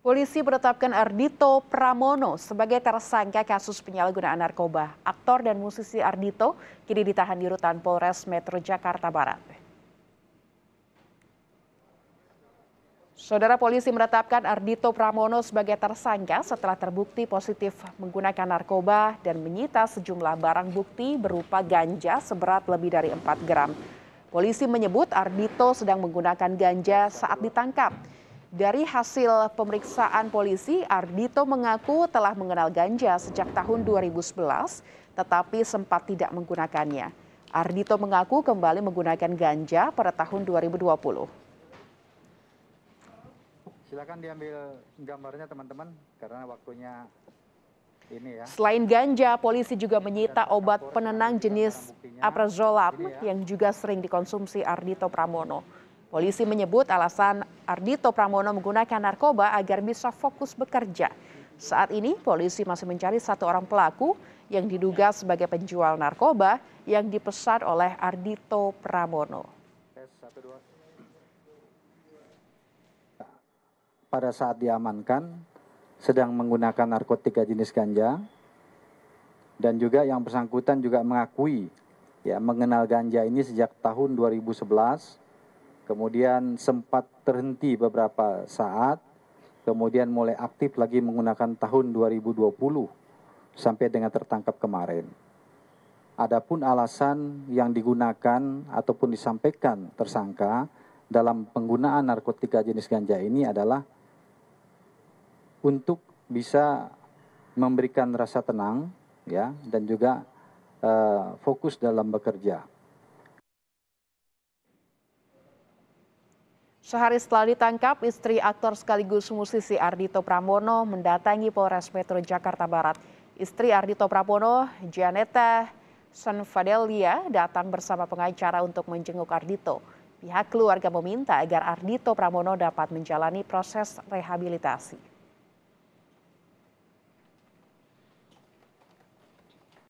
Polisi menetapkan Ardito Pramono sebagai tersangka kasus penyalahgunaan narkoba. Aktor dan musisi Ardito kini ditahan di rutan Polres Metro Jakarta Barat. Saudara polisi menetapkan Ardito Pramono sebagai tersangka setelah terbukti positif menggunakan narkoba dan menyita sejumlah barang bukti berupa ganja seberat lebih dari 4 gram. Polisi menyebut Ardito sedang menggunakan ganja saat ditangkap. Dari hasil pemeriksaan polisi, Ardito mengaku telah mengenal ganja sejak tahun 2011, tetapi sempat tidak menggunakannya. Ardito mengaku kembali menggunakan ganja pada tahun 2020. Silakan diambil gambarnya teman-teman, karena waktunya ini ya. Selain ganja, polisi juga menyita obat penenang jenis aprazolam ya. yang juga sering dikonsumsi Ardito Pramono. Polisi menyebut alasan Ardito Pramono menggunakan narkoba agar bisa fokus bekerja. Saat ini polisi masih mencari satu orang pelaku yang diduga sebagai penjual narkoba yang dipesan oleh Ardito Pramono. Pada saat diamankan sedang menggunakan narkotika jenis ganja dan juga yang bersangkutan juga mengakui ya mengenal ganja ini sejak tahun 2011 kemudian sempat terhenti beberapa saat, kemudian mulai aktif lagi menggunakan tahun 2020 sampai dengan tertangkap kemarin. Adapun alasan yang digunakan ataupun disampaikan tersangka dalam penggunaan narkotika jenis ganja ini adalah untuk bisa memberikan rasa tenang ya dan juga uh, fokus dalam bekerja. Sehari setelah ditangkap, istri aktor sekaligus musisi Ardito Pramono mendatangi Polres Metro Jakarta Barat. Istri Ardito Pramono, Janeta Sanfadelia, datang bersama pengacara untuk menjenguk Ardito. Pihak keluarga meminta agar Ardito Pramono dapat menjalani proses rehabilitasi.